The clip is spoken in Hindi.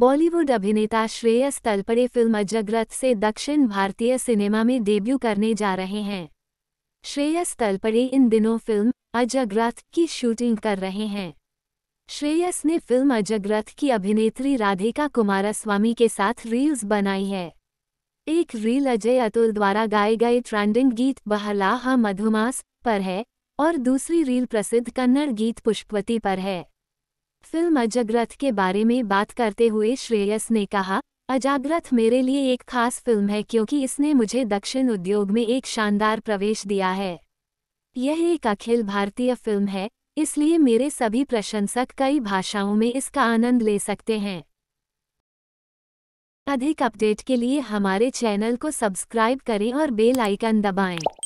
बॉलीवुड अभिनेता श्रेयस तलपड़े फिल्म अजगरथ से दक्षिण भारतीय सिनेमा में डेब्यू करने जा रहे हैं श्रेयस तलपड़े इन दिनों फिल्म अजगरथ की शूटिंग कर रहे हैं श्रेयस ने फिल्म अजगरथ की अभिनेत्री राधिका कुमारस्वामी के साथ रील्स बनाई है एक रील अजय अतुल द्वारा गाए गए ट्रेंडिंग गीत बहलाहा मधुमास पर है और दूसरी रील प्रसिद्ध कन्नड़ गीत पुष्पवती पर है फिल्म अजाग्रथ के बारे में बात करते हुए श्रेयस ने कहा अजाग्रथ मेरे लिए एक खास फिल्म है क्योंकि इसने मुझे दक्षिण उद्योग में एक शानदार प्रवेश दिया है यह एक अखिल भारतीय फिल्म है इसलिए मेरे सभी प्रशंसक कई भाषाओं में इसका आनंद ले सकते हैं अधिक अपडेट के लिए हमारे चैनल को सब्सक्राइब करें और बेल आइकन दबाएं।